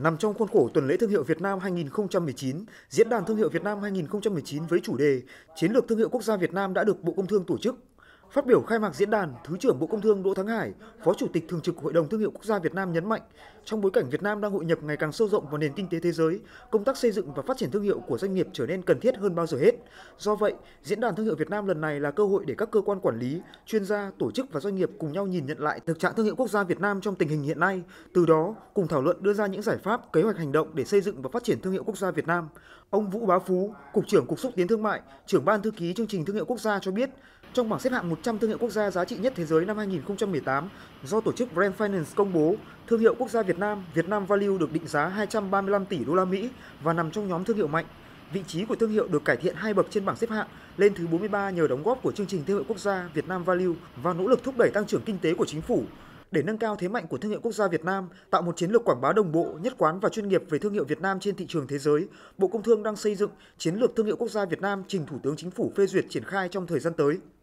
Nằm trong khuôn khổ tuần lễ thương hiệu Việt Nam 2019, Diễn đàn Thương hiệu Việt Nam 2019 với chủ đề Chiến lược thương hiệu quốc gia Việt Nam đã được Bộ Công Thương tổ chức Phát biểu khai mạc diễn đàn, Thứ trưởng Bộ Công Thương Đỗ Thắng Hải, Phó Chủ tịch Thường trực Hội đồng Thương hiệu Quốc gia Việt Nam nhấn mạnh, trong bối cảnh Việt Nam đang hội nhập ngày càng sâu rộng vào nền kinh tế thế giới, công tác xây dựng và phát triển thương hiệu của doanh nghiệp trở nên cần thiết hơn bao giờ hết. Do vậy, Diễn đàn Thương hiệu Việt Nam lần này là cơ hội để các cơ quan quản lý, chuyên gia, tổ chức và doanh nghiệp cùng nhau nhìn nhận lại thực trạng thương hiệu quốc gia Việt Nam trong tình hình hiện nay, từ đó cùng thảo luận đưa ra những giải pháp, kế hoạch hành động để xây dựng và phát triển thương hiệu quốc gia Việt Nam. Ông Vũ Bá Phú, Cục trưởng Cục xúc tiến thương mại, trưởng ban thư ký chương trình thương hiệu quốc gia cho biết, trong bảng xếp hạng 100 100 thương hiệu quốc gia giá trị nhất thế giới năm 2018 do tổ chức Brand Finance công bố, thương hiệu quốc gia Việt Nam, Việt Nam Value được định giá 235 tỷ đô la Mỹ và nằm trong nhóm thương hiệu mạnh. Vị trí của thương hiệu được cải thiện hai bậc trên bảng xếp hạng lên thứ 43 nhờ đóng góp của chương trình thương hiệu quốc gia Việt Nam Value và nỗ lực thúc đẩy tăng trưởng kinh tế của chính phủ. Để nâng cao thế mạnh của thương hiệu quốc gia Việt Nam, tạo một chiến lược quảng bá đồng bộ, nhất quán và chuyên nghiệp về thương hiệu Việt Nam trên thị trường thế giới, Bộ Công Thương đang xây dựng chiến lược thương hiệu quốc gia Việt Nam trình Thủ tướng Chính phủ phê duyệt triển khai trong thời gian tới.